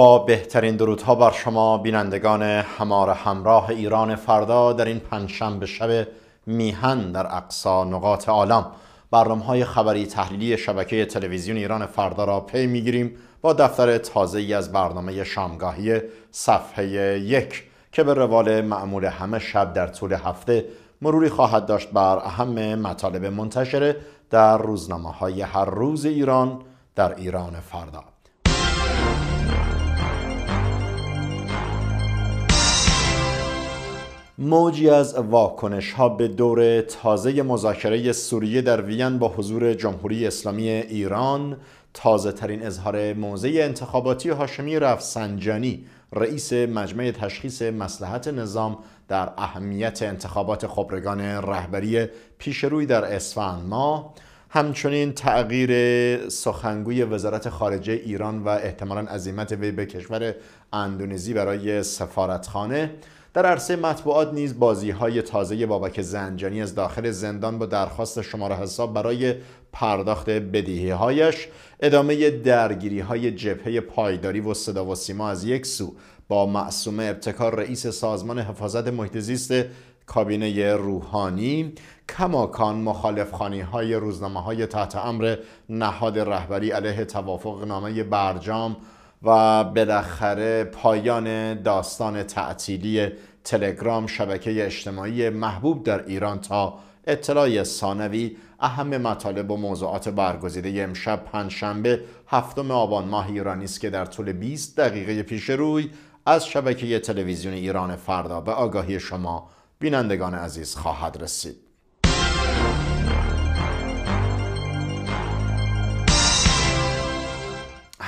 با بهترین درودها بر شما بینندگان همار همراه ایران فردا در این پنجشنبه شب میهن در اقصا نقاط عالم برنامه های خبری تحلیلی شبکه تلویزیون ایران فردا را پی میگیریم با دفتر تازه از برنامه شامگاهی صفحه یک که به روال معمول همه شب در طول هفته مروری خواهد داشت بر اهم مطالب منتشره در روزنامه های هر روز ایران در ایران فردا موجی از واکنش ها به دور تازه مذاکره سوریه در وین با حضور جمهوری اسلامی ایران تازه ترین اظهار موضع انتخاباتی هاشمی رفسنجانی رئیس مجمع تشخیص مسلحت نظام در اهمیت انتخابات خبرگان رهبری پیشروی در اسفند ماه همچنین تغییر سخنگوی وزارت خارجه ایران و احتمالا عزیمت وی به کشور اندونزی برای سفارتخانه در عرصه مطبوعات نیز بازی های تازه بابک زنجانی از داخل زندان با درخواست شماره حساب برای پرداخت بدیهی هایش ادامه درگیری های جبهه پایداری و صدا و سیما از یک سو با معصوم ابتکار رئیس سازمان حفاظت محیط کابینه روحانی کماکان مخالف خانی های روزنامه های تحت امر نهاد رهبری علیه توافق نامه برجام و بالاخره پایان داستان تعطیلی تلگرام شبکه اجتماعی محبوب در ایران تا اطلاع ثانوی اهم مطالب و موضوعات برگزیده امشب پنجشنبه هفتم آبان ماه ایرانی است که در طول 20 دقیقه پیش روی از شبکه تلویزیون ایران فردا به آگاهی شما بینندگان عزیز خواهد رسید.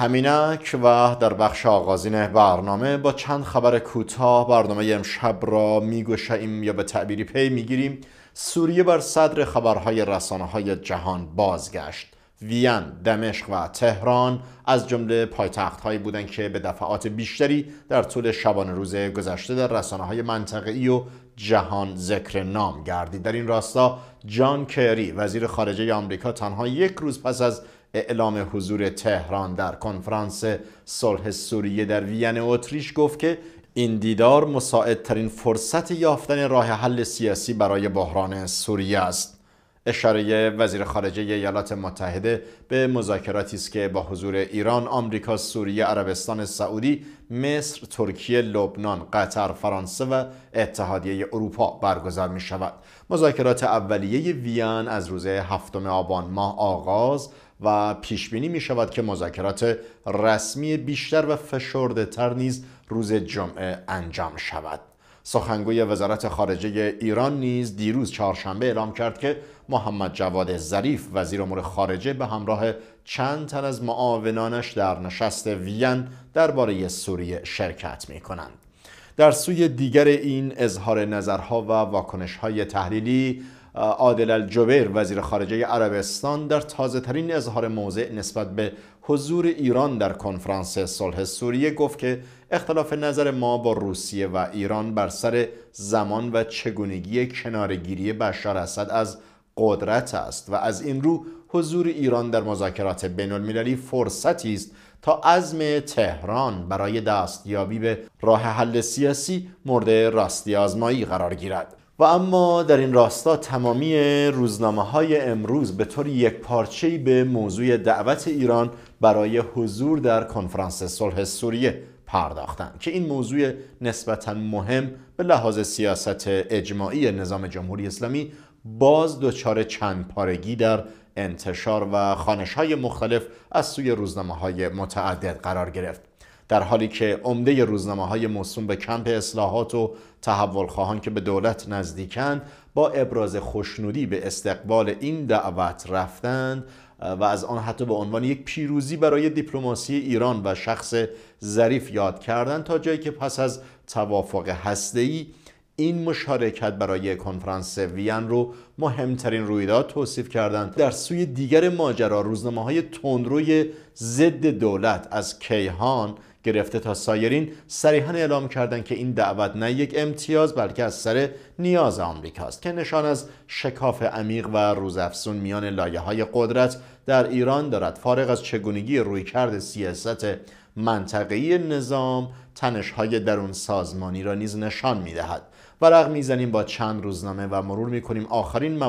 همینک و در بخش آغازین برنامه با چند خبر کوتاه برنامه امشب را میگوشیم یا به تعبیری پی میگیریم سوریه بر صدر خبرهای رسانه های جهان بازگشت وین، دمشق و تهران از جمله پایتخت هایی بودند که به دفعات بیشتری در طول شبانه روز گذشته در رسانه های منطقی و جهان ذکر نام گردید در این راستا جان کری وزیر خارجه آمریکا تنها یک روز پس از اعلام حضور تهران در کنفرانس صلح سوریه در وین اتریش گفت که این دیدار مساعدترین فرصت یافتن راه حل سیاسی برای بحران سوریه است اشاره وزیر خارجه ایالات متحده به مذاکراتی است که با حضور ایران، آمریکا، سوریه، عربستان سعودی، مصر، ترکیه، لبنان، قطر، فرانسه و اتحادیه اروپا برگزار می شود. مذاکرات اولیه وین از روز هفتم آبان ماه آغاز و پیش بینی می شود که مذاکرات رسمی بیشتر و تر نیز روز جمعه انجام شود. سخنگوی وزارت خارجه ایران نیز دیروز چهارشنبه اعلام کرد که محمد جواد ظریف وزیر امور خارجه به همراه چند تن از معاونانش در نشست وین درباره سوریه شرکت می کنند. در سوی دیگر این اظهار نظرها و های تحلیلی عادل الجبیر وزیر خارجه عربستان در تازه ترین اظهار موضع نسبت به حضور ایران در کنفرانس صلح سوریه گفت که اختلاف نظر ما با روسیه و ایران بر سر زمان و چگونگی کنارگیری بشار اسد از قدرت است و از این رو حضور ایران در مذاکرات بین المللی فرصتی است تا عزم تهران برای دستیابی به راه حل سیاسی مورد راستی آزمایی قرار گیرد و اما در این راستا تمامی روزنامه های امروز به طور یک پارچهی به موضوع دعوت ایران برای حضور در کنفرانس صلح سوریه پرداختند که این موضوع نسبتا مهم به لحاظ سیاست اجماعی نظام جمهوری اسلامی باز دچار چند پارگی در انتشار و خانش های مختلف از سوی روزنامه های متعدد قرار گرفت در حالی که عمده روزنامه های موسوم به کمپ اصلاحات و تحول خواهان که به دولت نزدیکند با ابراز خوشنودی به استقبال این دعوت رفتند و از آن حتی به عنوان یک پیروزی برای دیپلماسی ایران و شخص ظریف یاد کردن تا جایی که پس از توافق ای این مشارکت برای کنفرانس وین رو مهمترین رویداد توصیف کردند در سوی دیگر ماجرا روزنامه های تندروی ضد دولت از کیهان گرفته تا سایرین صریحا اعلام کردند که این دعوت نه یک امتیاز بلکه از سر نیاز آمریکاست که نشان از شکاف عمیق و روزافزون میان لایه های قدرت در ایران دارد فارغ از چگونگی رویکرد سیاست منطقه‌ای نظام های درون سازمانی را نیز نشان می‌دهد ورق میزنیم با چند روزنامه و مرور میکنیم آخرین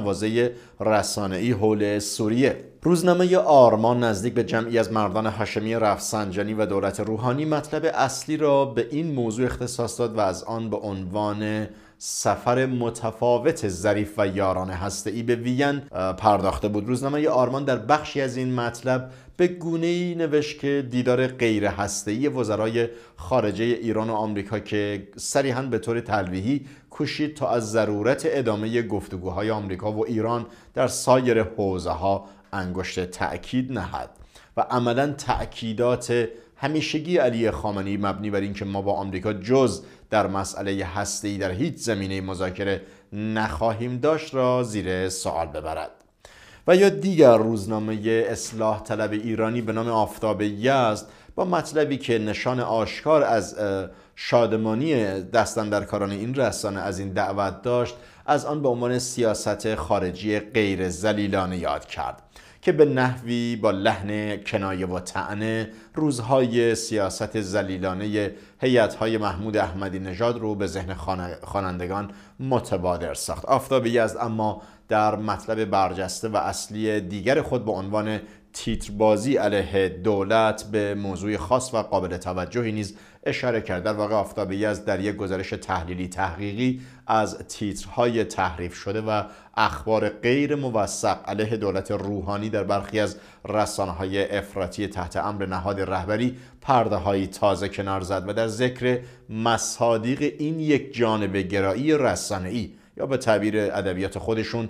رسانه ای حول سوریه روزنامه آرمان نزدیک به جمعی از مردان هاشمی رفسنجانی و دولت روحانی مطلب اصلی را به این موضوع اختصاص داد و از آن به عنوان سفر متفاوت ظریف و یاران هسته ای به وین پرداخته بود روزنامه آرمان در بخشی از این مطلب به گونه ای نوشت که دیدار غیر هسته ای وزرای خارجه ایران و آمریکا که صریحا به طور تلویحی کوشید تا از ضرورت ادامه گفتگوهای آمریکا و ایران در سایر حوزه ها انگشت تأکید نهد و عملا تأکیدات همیشگی علی خامنه‌ای مبنی بر اینکه ما با آمریکا جز در مسئله هستی در هیچ زمینه مذاکره نخواهیم داشت را زیر سوال ببرد و یا دیگر روزنامه اصلاح طلب ایرانی به نام آفتاب یزد با مطلبی که نشان آشکار از شادمانی کاران این رسانه از این دعوت داشت از آن به عنوان سیاست خارجی غیر زلیلانه یاد کرد که به نحوی با لحن کنایه و تعنه روزهای سیاست زلیلانه هیئت‌های محمود احمدی نژاد رو به ذهن خوانندگان متبادر ساخت آفتاب از اما در مطلب برجسته و اصلی دیگر خود به عنوان تیتربازی علیه دولت به موضوع خاص و قابل توجهی نیز اشاره کرد در واقع آفتاب از در یک گزارش تحلیلی تحقیقی از تیترهای تحریف شده و اخبار غیر موثق علیه دولت روحانی در برخی از رسانه‌های افراطی تحت امر نهاد رهبری پردههایی تازه کنار زد و در ذکر مصادیق این یک جانب گرایی رسانه‌ای یا به تعبیر ادبیات خودشون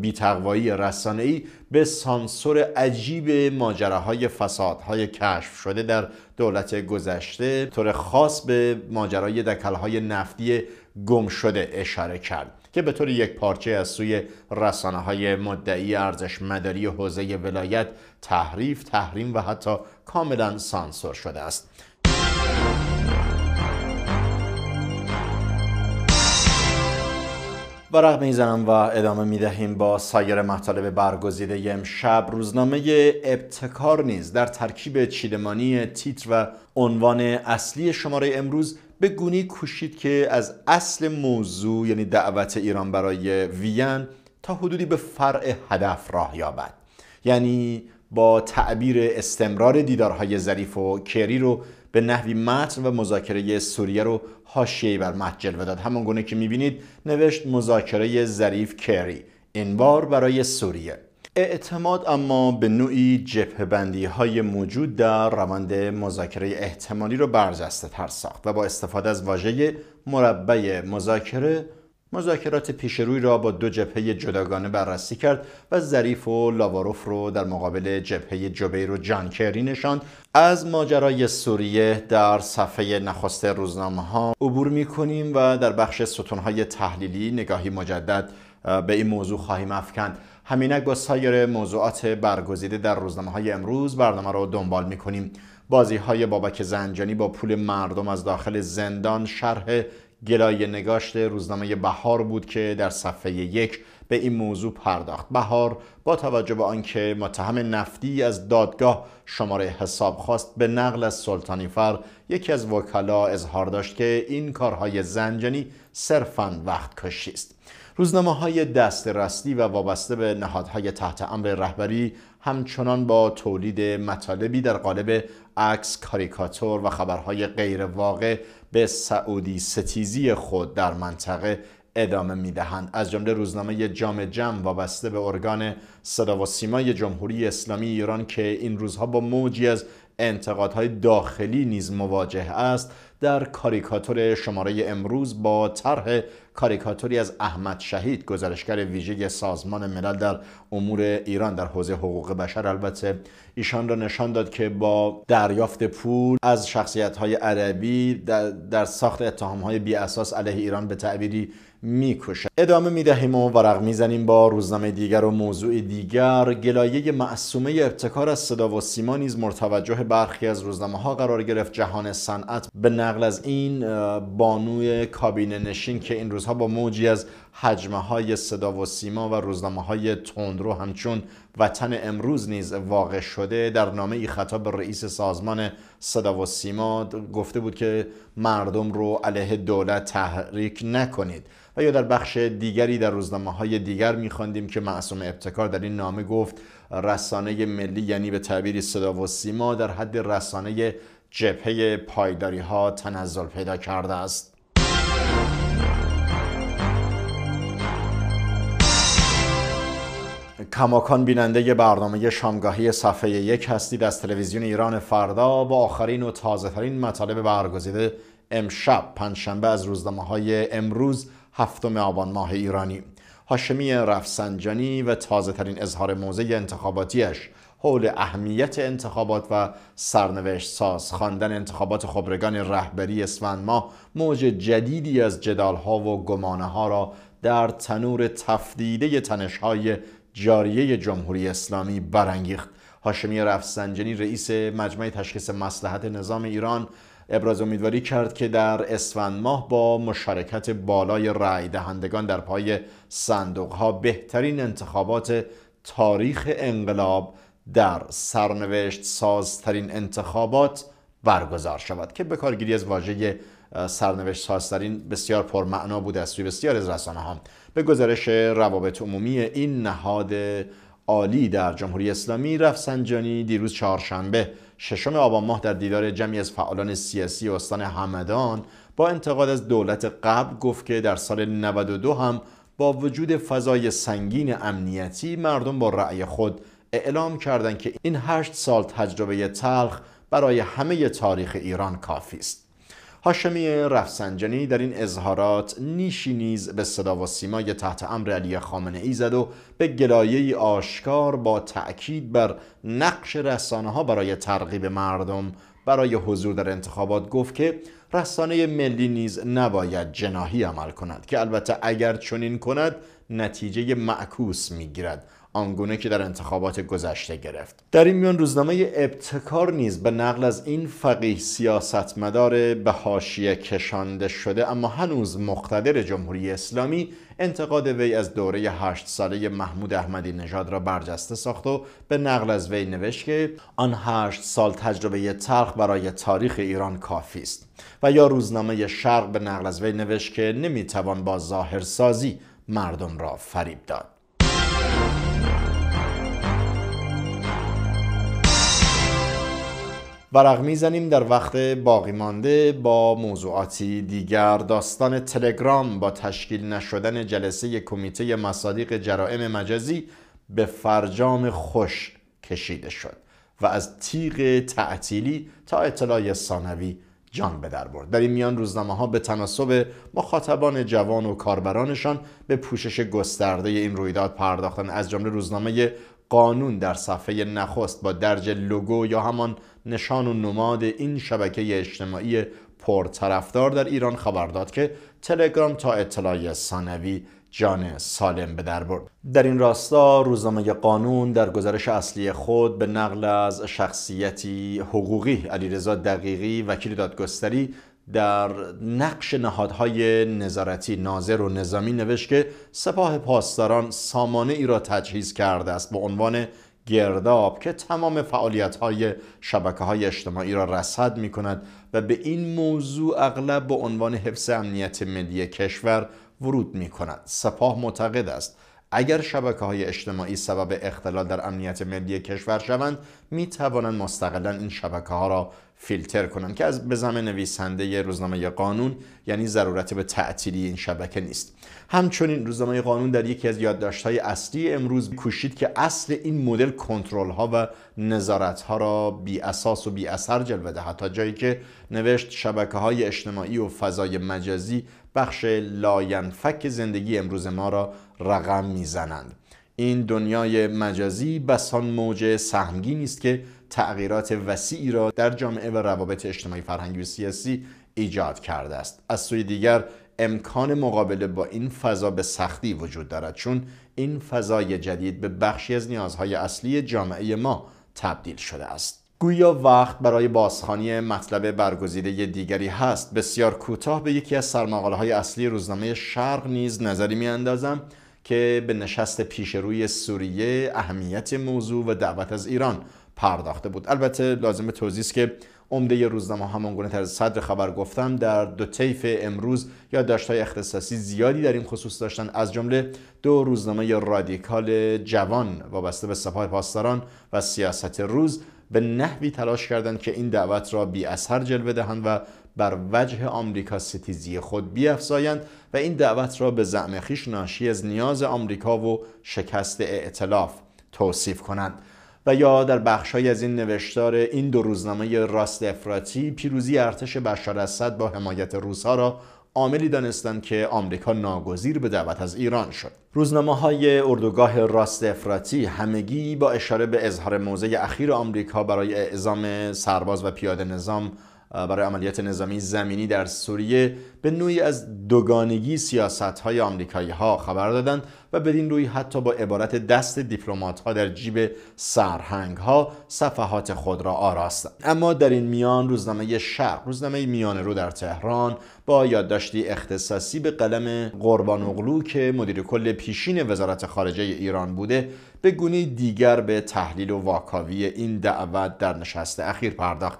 بیتقوایی ای به سانسور عجیب ماجراهای فسادهای کشف شده در دولت گذشته طور خاص به ماجرای دکلهای نفتی گم شده اشاره کرد که به طور یک پارچه از سوی رسانه های مدعی ارزش مداری حوزه ولایت تحریف، تحریم و حتی کاملا سانسور شده است. ورق میزنم و ادامه میدهیم با سایر مطالب برگزیده امشب روزنامه ابتکار نیز در ترکیب چیدمانی تیتر و عنوان اصلی شماره امروز به گونی کوشید که از اصل موضوع یعنی دعوت ایران برای وین تا حدودی به فرع هدف راه یابد یعنی با تعبیر استمرار دیدارهای ظریف و کری رو به نحوی متن و مذاکره سوریه رو حاشیه‌ای بر متن جلوه داد همان گونه که می‌بینید نوشت مذاکره ظریف کری این بار برای سوریه اعتماد اما به نوعی جبه بندی های موجود در روند مذاکره احتمالی رو برجسته تر ساخت و با استفاده از واژه مربع مذاکره مذاکرات پیشروی را با دو جبهه جداگانه بررسی کرد و ظریف و لاواروف رو در مقابل جبهه جبیر و جانکری نشاند از ماجرای سوریه در صفحه نخست روزنامه ها عبور می کنیم و در بخش ستونهای تحلیلی نگاهی مجدد به این موضوع خواهیم افکند همینک با سایر موضوعات برگزیده در روزنامه های امروز برنامه را دنبال می کنیم بازی های بابک زنجانی با پول مردم از داخل زندان شرح گلایه نگاشت روزنامه بهار بود که در صفحه یک به این موضوع پرداخت بهار با توجه به آنکه متهم نفتی از دادگاه شماره حساب خواست به نقل از فر یکی از وکلا اظهار داشت که این کارهای زنجانی صرفا وقت کشی است روزنامه های دست رستی و وابسته به نهادهای تحت امر رهبری همچنان با تولید مطالبی در قالب عکس، کاریکاتور و خبرهای غیر واقع به سعودی ستیزی خود در منطقه ادامه میدهند از جمله روزنامه جام جم وابسته به ارگان صدا و سیمای جمهوری اسلامی ایران که این روزها با موجی از انتقادهای داخلی نیز مواجه است در کاریکاتور شماره امروز با طرح کاریکاتوری از احمد شهید گزارشگر ویژه سازمان ملل در امور ایران در حوزه حقوق بشر البته ایشان را نشان داد که با دریافت پول از شخصیت های عربی در, ساخت اتهام های بی اساس علیه ایران به تعبیری میکشد ادامه میدهیم و ورق میزنیم با روزنامه دیگر و موضوع دیگر گلایه معصومه ابتکار از صدا و سیما نیز مرتوجه برخی از روزنامه ها قرار گرفت جهان صنعت به نقل از این بانوی کابینه نشین که این روزها با موجی از حجمه های صدا و سیما و روزنامه های تندرو همچون وطن امروز نیز واقع شده در نامه ای خطاب به رئیس سازمان صدا و سیما گفته بود که مردم رو علیه دولت تحریک نکنید و یا در بخش دیگری در روزنامه های دیگر میخواندیم که معصوم ابتکار در این نامه گفت رسانه ملی یعنی به تعبیری صدا و سیما در حد رسانه جبهه پایداری ها تنزل پیدا کرده است کماکان بیننده برنامه شامگاهی صفحه یک هستید از تلویزیون ایران فردا با آخرین و تازه ترین مطالب برگزیده امشب پنجشنبه از روزنامه های امروز هفتم آبان ماه ایرانی هاشمی رفسنجانی و تازه ترین اظهار موزه انتخاباتیش حول اهمیت انتخابات و سرنوشت ساز خواندن انتخابات خبرگان رهبری اسفند ماه موج جدیدی از جدال ها و گمانه ها را در تنور تفدیده تنش های جاریه جمهوری اسلامی برانگیخت هاشمی رفسنجانی رئیس مجمع تشخیص مسلحت نظام ایران ابراز امیدواری کرد که در اسفند ماه با مشارکت بالای رای دهندگان در پای صندوق ها بهترین انتخابات تاریخ انقلاب در سرنوشت سازترین انتخابات برگزار شود که به کارگیری از واژه سرنوشت سازترین بسیار پرمعنا بوده از سوی بسیار از رسانه ها به گزارش روابط عمومی این نهاد عالی در جمهوری اسلامی رفسنجانی دیروز چهارشنبه ششم آبان ماه در دیدار جمعی از فعالان سیاسی استان همدان با انتقاد از دولت قبل گفت که در سال 92 هم با وجود فضای سنگین امنیتی مردم با رأی خود اعلام کردند که این هشت سال تجربه تلخ برای همه تاریخ ایران کافی است هاشمی رفسنجانی در این اظهارات نیشی نیز به صدا و سیمای تحت امر علی خامنه ای زد و به گلایه آشکار با تأکید بر نقش رسانه ها برای ترغیب مردم برای حضور در انتخابات گفت که رسانه ملی نیز نباید جناهی عمل کند که البته اگر چنین کند نتیجه معکوس میگیرد آنگونه که در انتخابات گذشته گرفت در این میان روزنامه ابتکار نیز به نقل از این فقیه سیاستمدار به حاشیه کشانده شده اما هنوز مقتدر جمهوری اسلامی انتقاد وی از دوره هشت ساله محمود احمدی نژاد را برجسته ساخت و به نقل از وی نوشت که آن هشت سال تجربه تلخ برای تاریخ ایران کافی است و یا روزنامه شرق به نقل از وی نوشت که نمیتوان با ظاهرسازی مردم را فریب داد ورق میزنیم در وقت باقی مانده با موضوعاتی دیگر داستان تلگرام با تشکیل نشدن جلسه کمیته مصادیق جرائم مجازی به فرجام خوش کشیده شد و از تیغ تعطیلی تا اطلاع ثانوی جان به در برد در این میان روزنامه ها به تناسب مخاطبان جوان و کاربرانشان به پوشش گسترده این رویداد پرداختن از جمله روزنامه قانون در صفحه نخست با درج لوگو یا همان نشان و نماد این شبکه اجتماعی پرطرفدار در ایران خبر داد که تلگرام تا اطلاع ثانوی جان سالم به در برد در این راستا روزنامه قانون در گزارش اصلی خود به نقل از شخصیتی حقوقی علیرضا دقیقی وکیل دادگستری در نقش نهادهای نظارتی ناظر و نظامی نوشت که سپاه پاسداران سامانه ای را تجهیز کرده است به عنوان گرداب که تمام فعالیت های شبکه های اجتماعی را رسد می کند و به این موضوع اغلب به عنوان حفظ امنیت ملی کشور ورود می کند سپاه معتقد است اگر شبکه های اجتماعی سبب اختلال در امنیت ملی کشور شوند می توانند مستقلا این شبکه ها را فیلتر کنم که از به نویسنده روزنامه قانون یعنی ضرورت به تعطیلی این شبکه نیست همچنین روزنامه قانون در یکی از یادداشت‌های اصلی امروز کوشید که اصل این مدل کنترل‌ها و نظارت‌ها را بی اساس و بی اثر جلوه دهد تا جایی که نوشت شبکه های اجتماعی و فضای مجازی بخش لاینفک زندگی امروز ما را رقم میزنند این دنیای مجازی بسان موج سهمگینی است که تغییرات وسیعی را در جامعه و روابط اجتماعی فرهنگی و سیاسی ایجاد کرده است از سوی دیگر امکان مقابله با این فضا به سختی وجود دارد چون این فضای جدید به بخشی از نیازهای اصلی جامعه ما تبدیل شده است گویا وقت برای بازخوانی مطلب برگزیده دیگری هست بسیار کوتاه به یکی از سرمقاله های اصلی روزنامه شرق نیز نظری می اندازم که به نشست پیش روی سوریه اهمیت موضوع و دعوت از ایران پرداخته بود البته لازم توضیح است که عمده روزنامه همان گونه صدر خبر گفتم در دو طیف امروز های اختصاصی زیادی در این خصوص داشتند از جمله دو روزنامه رادیکال جوان وابسته به سپاه پاسداران و سیاست روز به نحوی تلاش کردند که این دعوت را بی اثر جلوه دهند و بر وجه آمریکا ستیزی خود بیافزایند و این دعوت را به زعم خیش ناشی از نیاز آمریکا و شکست ائتلاف توصیف کنند و یا در بخشهایی از این نوشتار این دو روزنامه راست افراطی پیروزی ارتش بشار اسد با حمایت روزها را عاملی دانستند که آمریکا ناگزیر به دعوت از ایران شد روزنامه های اردوگاه راست افراطی همگی با اشاره به اظهار موضع اخیر آمریکا برای اعزام سرباز و پیاده نظام برای عملیات نظامی زمینی در سوریه به نوعی از دوگانگی سیاست های آمریکایی ها خبر دادند و بدین روی حتی با عبارت دست دیپلمات ها در جیب سرهنگ ها صفحات خود را آراستند اما در این میان روزنامه شرق روزنامه میان رو در تهران با یادداشتی اختصاصی به قلم قربان اغلو که مدیر کل پیشین وزارت خارجه ایران بوده به گونه دیگر به تحلیل و واکاوی این دعوت در نشست اخیر پرداخت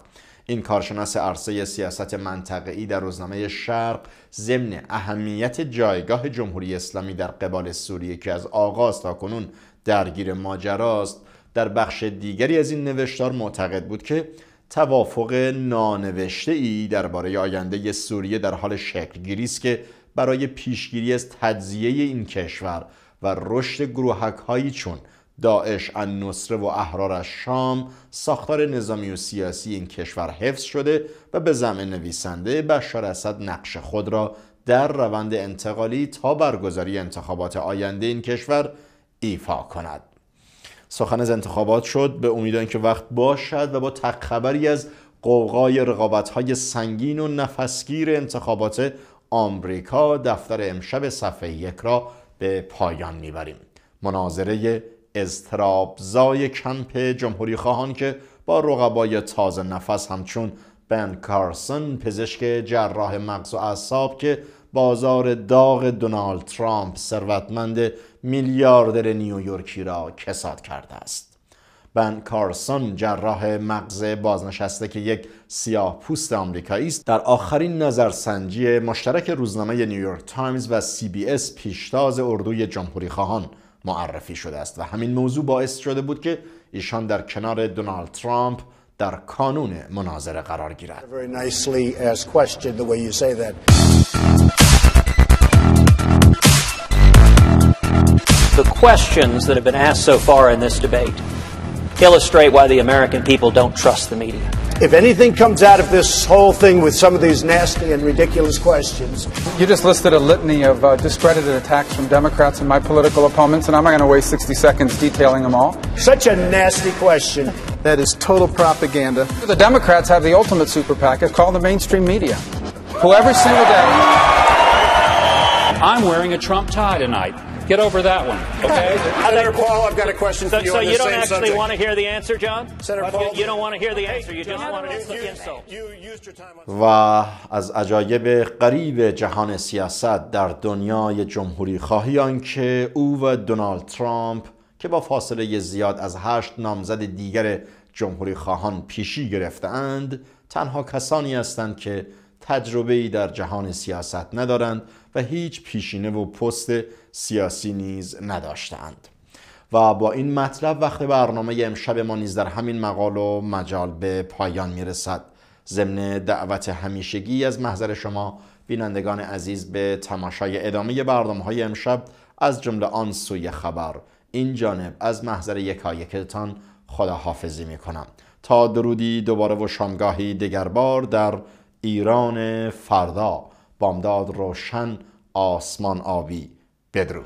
این کارشناس عرصه سیاست منطقه‌ای در روزنامه شرق ضمن اهمیت جایگاه جمهوری اسلامی در قبال سوریه که از آغاز تا کنون درگیر ماجراست در بخش دیگری از این نوشتار معتقد بود که توافق نانوشته ای درباره آینده سوریه در حال شکلگیری است که برای پیشگیری از تجزیه این کشور و رشد گروهک هایی چون داعش نصره و احرار از شام ساختار نظامی و سیاسی این کشور حفظ شده و به زمین نویسنده بشار اسد نقش خود را در روند انتقالی تا برگزاری انتخابات آینده این کشور ایفا کند سخن از انتخابات شد به امید که وقت باشد و با تقخبری از قوقای های سنگین و نفسگیر انتخابات آمریکا دفتر امشب صفحه یک را به پایان میبریم مناظره استرابزای کمپ جمهوری خواهان که با رقبای تازه نفس همچون بن کارسن پزشک جراح مغز و اعصاب که بازار داغ دونالد ترامپ ثروتمند میلیاردر نیویورکی را کساد کرده است بن کارسون جراح مغز بازنشسته که یک سیاه پوست آمریکایی است در آخرین نظرسنجی مشترک روزنامه نیویورک تایمز و سی بی اس پیشتاز اردوی جمهوری خواهان معرفی شده است و همین موضوع باعث شده بود که ایشان در کنار دونالد ترامپ در کانون مناظره قرار گیرد The questions that have been asked so far in this debate illustrate why the American people don't trust the media. If anything comes out of this whole thing with some of these nasty and ridiculous questions. You just listed a litany of uh, discredited attacks from Democrats and my political opponents, and I'm not going to waste 60 seconds detailing them all. Such a nasty question. That is total propaganda. The Democrats have the ultimate super PAC. It's called the mainstream media, who every single day. I'm wearing a Trump tie tonight. Get over that one, okay? Senator Paul, I've got a question so, for you. So on you don't same actually subject. want to hear the answer, John? Senator Paul, you, you don't want to hear the answer. You just want to insult. You, used your time و از عجایب قریب جهان سیاست در دنیای جمهوری خواهیان که او و دونالد ترامپ که با فاصله زیاد از هشت نامزد دیگر جمهوری خواهان پیشی گرفتند تنها کسانی هستند که تجربه ای در جهان سیاست ندارند و هیچ پیشینه و پست سیاسی نیز نداشتند و با این مطلب وقت برنامه امشب ما نیز در همین مقال و مجال به پایان میرسد ضمن دعوت همیشگی از محضر شما بینندگان عزیز به تماشای ادامه برنامه های امشب از جمله آن سوی خبر این جانب از محضر یکایکتان خداحافظی می تا درودی دوباره و شامگاهی بار در ایران فردا بامداد روشن آسمان آبی Pedro.